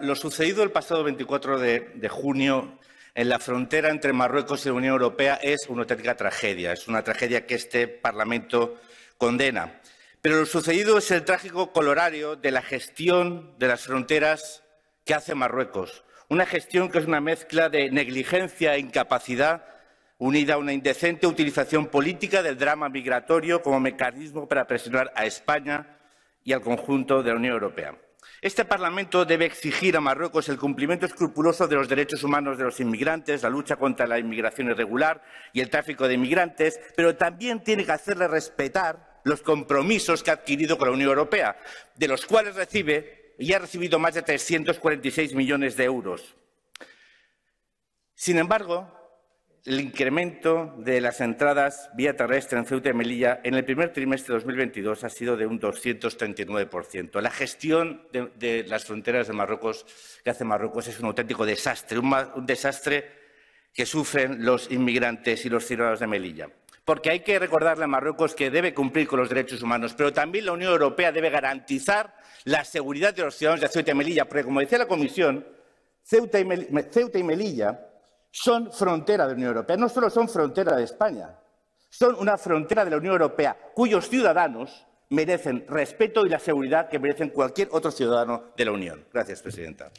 Lo sucedido el pasado 24 de, de junio en la frontera entre Marruecos y la Unión Europea es una auténtica tragedia, es una tragedia que este Parlamento condena. Pero lo sucedido es el trágico colorario de la gestión de las fronteras que hace Marruecos, una gestión que es una mezcla de negligencia e incapacidad unida a una indecente utilización política del drama migratorio como mecanismo para presionar a España y al conjunto de la Unión Europea. Este Parlamento debe exigir a Marruecos el cumplimiento escrupuloso de los derechos humanos de los inmigrantes, la lucha contra la inmigración irregular y el tráfico de inmigrantes, pero también tiene que hacerle respetar los compromisos que ha adquirido con la Unión Europea, de los cuales recibe y ha recibido más de 346 millones de euros. Sin embargo, el incremento de las entradas vía terrestre en Ceuta y Melilla en el primer trimestre de 2022 ha sido de un 239%. La gestión de, las fronteras de Marruecos que hace Marruecos es un auténtico desastre, un, un desastre que sufren los inmigrantes y los ciudadanos de Melilla. Porque hay que recordarle a Marruecos que debe cumplir con los derechos humanos, pero también la Unión Europea debe garantizar la seguridad de los ciudadanos de Ceuta y Melilla, porque como decía la Comisión, Ceuta y Melilla son frontera de la Unión Europea. No solo son frontera de España, son una frontera de la Unión Europea cuyos ciudadanos merecen respeto y la seguridad que merecen cualquier otro ciudadano de la Unión. Gracias, presidenta.